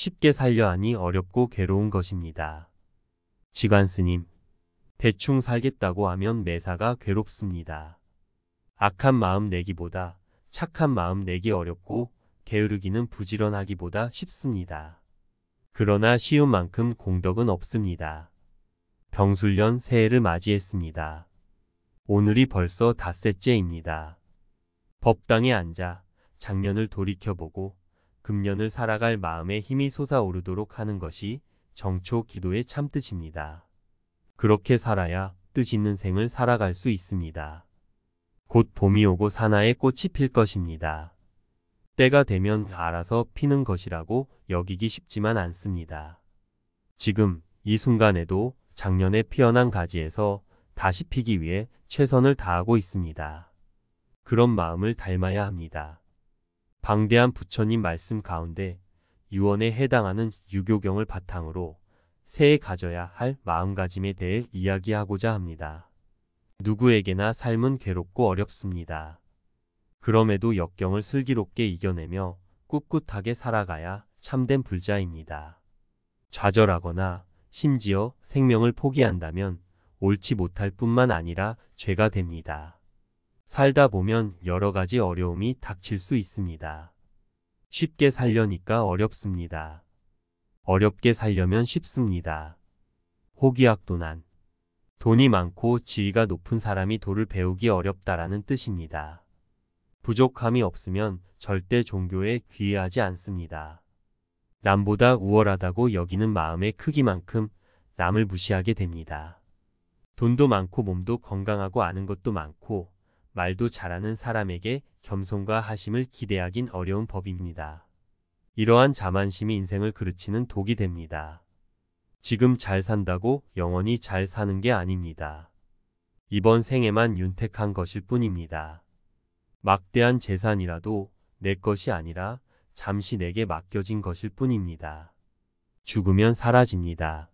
쉽게 살려 하니 어렵고 괴로운 것입니다. 지관스님, 대충 살겠다고 하면 매사가 괴롭습니다. 악한 마음 내기보다 착한 마음 내기 어렵고 게으르기는 부지런하기보다 쉽습니다. 그러나 쉬운 만큼 공덕은 없습니다. 병술년 새해를 맞이했습니다. 오늘이 벌써 닷새째입니다. 법당에 앉아 작년을 돌이켜보고 금년을 살아갈 마음에 힘이 솟아오르도록 하는 것이 정초 기도의 참 뜻입니다. 그렇게 살아야 뜻 있는 생을 살아갈 수 있습니다. 곧 봄이 오고 산하에 꽃이 필 것입니다. 때가 되면 알아서 피는 것이라고 여기기 쉽지만 않습니다. 지금 이 순간에도 작년에 피어난 가지에서 다시 피기 위해 최선을 다하고 있습니다. 그런 마음을 닮아야 합니다. 방대한 부처님 말씀 가운데 유언에 해당하는 유교경을 바탕으로 새해 가져야 할 마음가짐에 대해 이야기하고자 합니다. 누구에게나 삶은 괴롭고 어렵습니다. 그럼에도 역경을 슬기롭게 이겨내며 꿋꿋하게 살아가야 참된 불자입니다. 좌절하거나 심지어 생명을 포기한다면 옳지 못할 뿐만 아니라 죄가 됩니다. 살다 보면 여러 가지 어려움이 닥칠 수 있습니다. 쉽게 살려니까 어렵습니다. 어렵게 살려면 쉽습니다. 호기학도난. 돈이 많고 지위가 높은 사람이 도를 배우기 어렵다라는 뜻입니다. 부족함이 없으면 절대 종교에 귀의하지 않습니다. 남보다 우월하다고 여기는 마음의 크기만큼 남을 무시하게 됩니다. 돈도 많고 몸도 건강하고 아는 것도 많고 말도 잘하는 사람에게 겸손과 하심을 기대하긴 어려운 법입니다. 이러한 자만심이 인생을 그르치는 독이 됩니다. 지금 잘 산다고 영원히 잘 사는 게 아닙니다. 이번 생에만 윤택한 것일 뿐입니다. 막대한 재산이라도 내 것이 아니라 잠시 내게 맡겨진 것일 뿐입니다. 죽으면 사라집니다.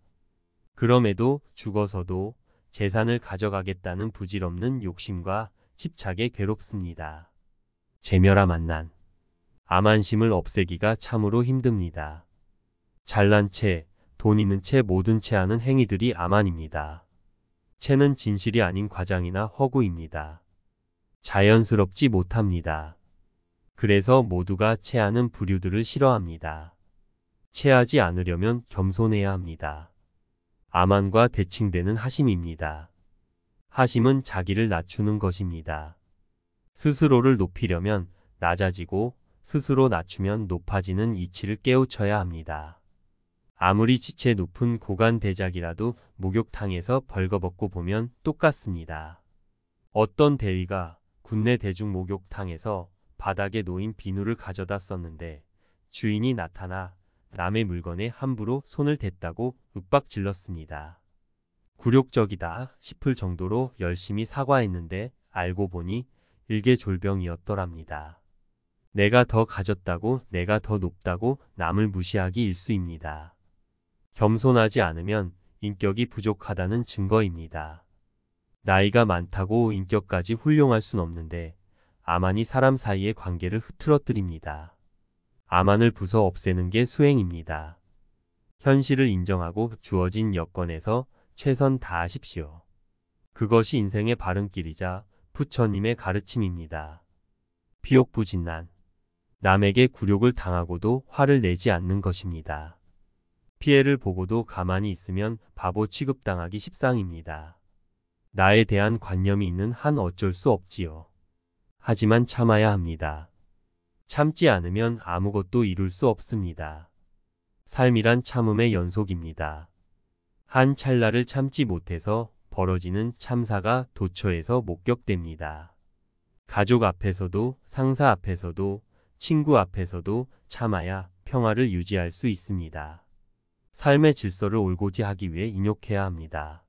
그럼에도 죽어서도 재산을 가져가겠다는 부질없는 욕심과 집착에 괴롭습니다. 재멸아 만난 암안심을 없애기가 참으로 힘듭니다. 잘난 채, 돈 있는 채, 모든 채 하는 행위들이 암안입니다. 채는 진실이 아닌 과장이나 허구입니다. 자연스럽지 못합니다. 그래서 모두가 채하는 부류들을 싫어합니다. 채하지 않으려면 겸손해야 합니다. 아만과 대칭되는 하심입니다. 하심은 자기를 낮추는 것입니다. 스스로를 높이려면 낮아지고 스스로 낮추면 높아지는 이치를 깨우쳐야 합니다. 아무리 지체 높은 고관 대작이라도 목욕탕에서 벌거벗고 보면 똑같습니다. 어떤 대위가 군내 대중 목욕탕에서 바닥에 놓인 비누를 가져다 썼는데 주인이 나타나 남의 물건에 함부로 손을 댔다고 윽박 질렀습니다. 굴욕적이다 싶을 정도로 열심히 사과했는데 알고 보니 일개 졸병이었더랍니다. 내가 더 가졌다고 내가 더 높다고 남을 무시하기 일수입니다. 겸손하지 않으면 인격이 부족하다는 증거입니다. 나이가 많다고 인격까지 훌륭할 순 없는데 아만이 사람 사이의 관계를 흐트러뜨립니다. 아만을 부서 없애는 게 수행입니다. 현실을 인정하고 주어진 여건에서 최선 다하십시오. 그것이 인생의 바른 길이자 부처님의 가르침입니다. 비옥부진난 남에게 굴욕을 당하고도 화를 내지 않는 것입니다. 피해를 보고도 가만히 있으면 바보 취급당하기 십상입니다. 나에 대한 관념이 있는 한 어쩔 수 없지요. 하지만 참아야 합니다. 참지 않으면 아무것도 이룰 수 없습니다. 삶이란 참음의 연속입니다. 한 찰나를 참지 못해서 벌어지는 참사가 도처에서 목격됩니다. 가족 앞에서도 상사 앞에서도 친구 앞에서도 참아야 평화를 유지할 수 있습니다. 삶의 질서를 올고지 하기 위해 인욕해야 합니다.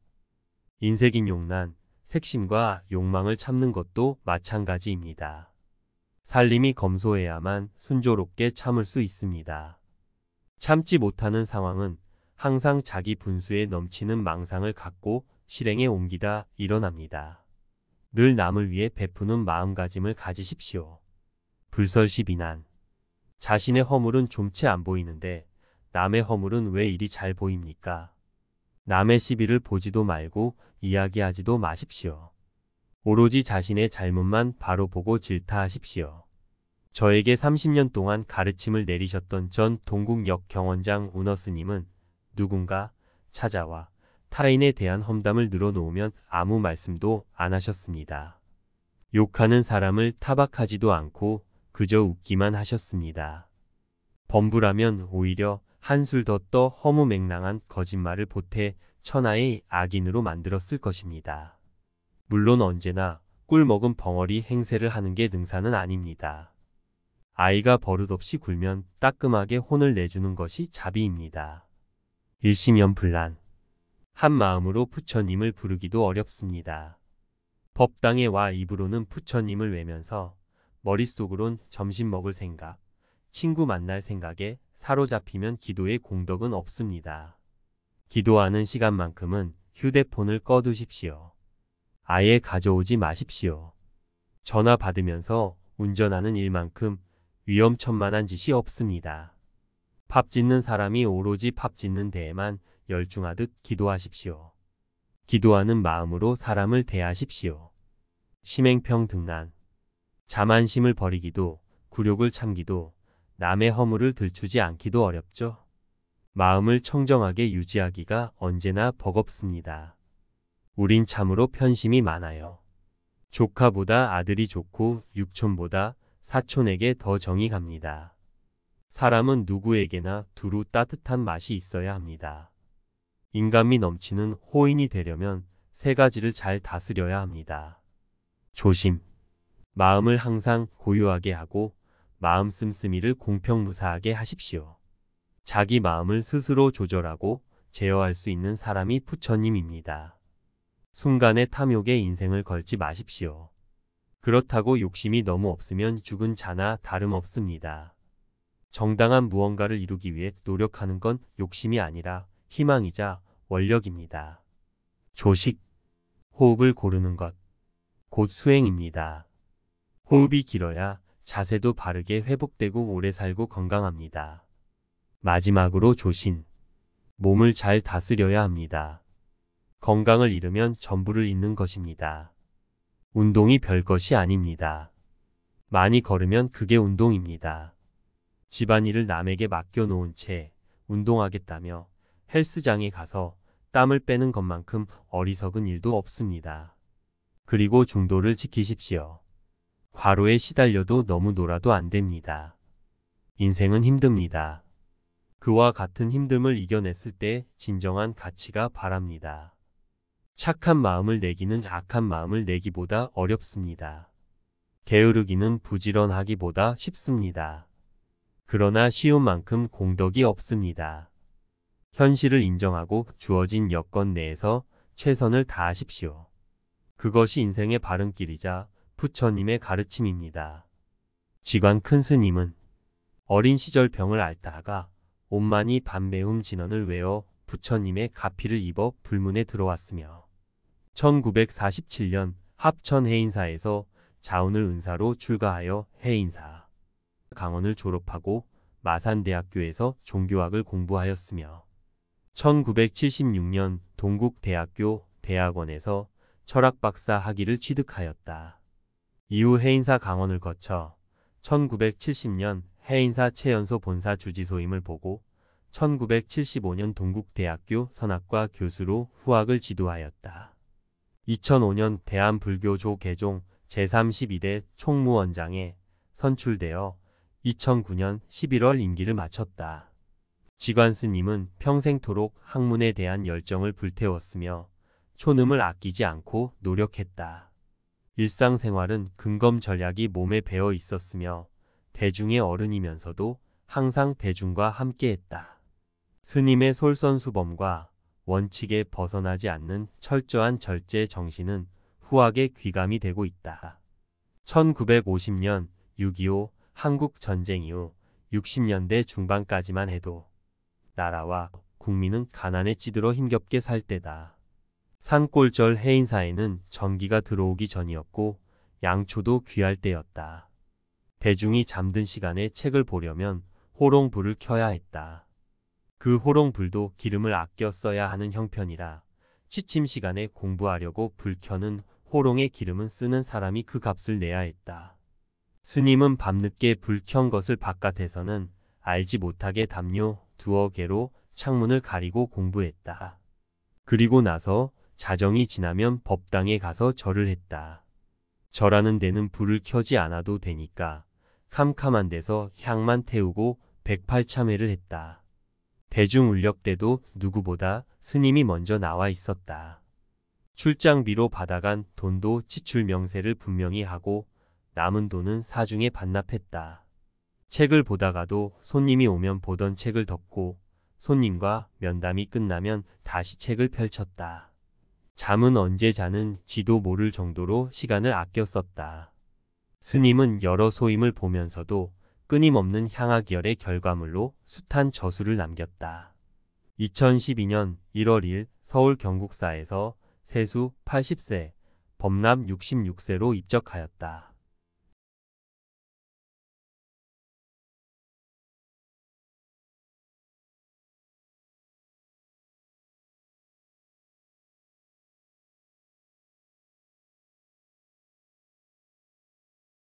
인색인 용난 색심과 욕망을 참는 것도 마찬가지입니다. 살림이 검소해야만 순조롭게 참을 수 있습니다. 참지 못하는 상황은 항상 자기 분수에 넘치는 망상을 갖고 실행에 옮기다 일어납니다. 늘 남을 위해 베푸는 마음가짐을 가지십시오. 불설시 비난 자신의 허물은 좀 채 안 보이는데 남의 허물은 왜 이리 잘 보입니까? 남의 시비를 보지도 말고 이야기하지도 마십시오. 오로지 자신의 잘못만 바로 보고 질타하십시오. 저에게 30년 동안 가르침을 내리셨던 전 동국역 경원장 우너스님은 누군가 찾아와 타인에 대한 험담을 늘어놓으면 아무 말씀도 안 하셨습니다. 욕하는 사람을 타박하지도 않고 그저 웃기만 하셨습니다. 범부라면 오히려 한술 더 떠 허무맹랑한 거짓말을 보태 천하의 악인으로 만들었을 것입니다. 물론 언제나 꿀 먹은 벙어리 행세를 하는 게 능사는 아닙니다. 아이가 버릇없이 굴면 따끔하게 혼을 내주는 것이 자비입니다. 일심연불란 한 마음으로 부처님을 부르기도 어렵습니다. 법당에 와 입으로는 부처님을 외면서 머릿속으론 점심 먹을 생각, 친구 만날 생각에 사로잡히면 기도의 공덕은 없습니다. 기도하는 시간만큼은 휴대폰을 꺼두십시오. 아예 가져오지 마십시오. 전화 받으면서 운전하는 일만큼 위험천만한 짓이 없습니다. 밥 짓는 사람이 오로지 밥 짓는 데에만 열중하듯 기도하십시오. 기도하는 마음으로 사람을 대하십시오. 심행평 등난 자만심을 버리기도 굴욕을 참기도 남의 허물을 들추지 않기도 어렵죠. 마음을 청정하게 유지하기가 언제나 버겁습니다. 우린 참으로 편심이 많아요. 조카보다 아들이 좋고 육촌보다 사촌에게 더 정이 갑니다. 사람은 누구에게나 두루 따뜻한 맛이 있어야 합니다. 인간미 넘치는 호인이 되려면 세 가지를 잘 다스려야 합니다. 조심. 마음을 항상 고요하게 하고 마음 씀씀이를 공평무사하게 하십시오. 자기 마음을 스스로 조절하고 제어할 수 있는 사람이 부처님입니다. 순간의 탐욕에 인생을 걸지 마십시오. 그렇다고 욕심이 너무 없으면 죽은 자나 다름없습니다. 정당한 무언가를 이루기 위해 노력하는 건 욕심이 아니라 희망이자 원력입니다. 조식, 호흡을 고르는 것, 곧 수행입니다. 호흡이 길어야 자세도 바르게 회복되고 오래 살고 건강합니다. 마지막으로 조신, 몸을 잘 다스려야 합니다. 건강을 잃으면 전부를 잃는 것입니다. 운동이 별것이 아닙니다. 많이 걸으면 그게 운동입니다. 집안일을 남에게 맡겨놓은 채 운동하겠다며 헬스장에 가서 땀을 빼는 것만큼 어리석은 일도 없습니다. 그리고 중도를 지키십시오. 과로에 시달려도 너무 놀아도 안 됩니다. 인생은 힘듭니다. 그와 같은 힘듦을 이겨냈을 때 진정한 가치가 바랍니다. 착한 마음을 내기는 악한 마음을 내기보다 어렵습니다. 게으르기는 부지런하기보다 쉽습니다. 그러나 쉬운 만큼 공덕이 없습니다. 현실을 인정하고 주어진 여건 내에서 최선을 다하십시오. 그것이 인생의 바른 길이자 부처님의 가르침입니다. 지관 큰 스님은 어린 시절 병을 앓다가 온만이 반매움 진언을 외워 부처님의 가피를 입어 불문에 들어왔으며 1947년 합천 해인사에서 자운을 은사로 출가하여 해인사 강원을 졸업하고 마산대학교에서 종교학을 공부하였으며 1976년 동국대학교 대학원에서 철학박사 학위를 취득하였다. 이후 해인사 강원을 거쳐 1970년 해인사 최연소 본사 주지소임을 보고 1975년 동국대학교 선학과 교수로 후학을 지도하였다. 2005년 대한불교조 개종 제32대 총무원장에 선출되어 2009년 11월 임기를 마쳤다. 지관 스님은 평생토록 학문에 대한 열정을 불태웠으며 초늠을 아끼지 않고 노력했다. 일상생활은 근검 전략이 몸에 배어 있었으며 대중의 어른이면서도 항상 대중과 함께했다. 스님의 솔선수범과 원칙에 벗어나지 않는 철저한 절제 정신은 후학의 귀감이 되고 있다. 1950년 6.25 한국 전쟁 이후 60년대 중반까지만 해도 나라와 국민은 가난에 찌들어 힘겹게 살 때다. 산골절 해인사에는 전기가 들어오기 전이었고 양초도 귀할 때였다. 대중이 잠든 시간에 책을 보려면 호롱불을 켜야 했다. 그 호롱불도 기름을 아껴 써야 하는 형편이라 취침 시간에 공부하려고 불 켜는 호롱의 기름은 쓰는 사람이 그 값을 내야 했다. 스님은 밤늦게 불 켠 것을 바깥에서는 알지 못하게 담요 두어 개로 창문을 가리고 공부했다. 그리고 나서 자정이 지나면 법당에 가서 절을 했다. 절하는 데는 불을 켜지 않아도 되니까 캄캄한 데서 향만 태우고 108참회를 했다. 대중 울력 때도 누구보다 스님이 먼저 나와 있었다. 출장비로 받아간 돈도 지출 명세를 분명히 하고 남은 돈은 사중에 반납했다. 책을 보다가도 손님이 오면 보던 책을 덮고 손님과 면담이 끝나면 다시 책을 펼쳤다. 잠은 언제 자는 지도 모를 정도로 시간을 아껴 썼다. 스님은 여러 소임을 보면서도 끊임없는 향학열의 결과물로 숱한 저술을 남겼다. 2012년 1월 1일 서울 경국사에서 세수 80세, 범람 66세로 입적하였다.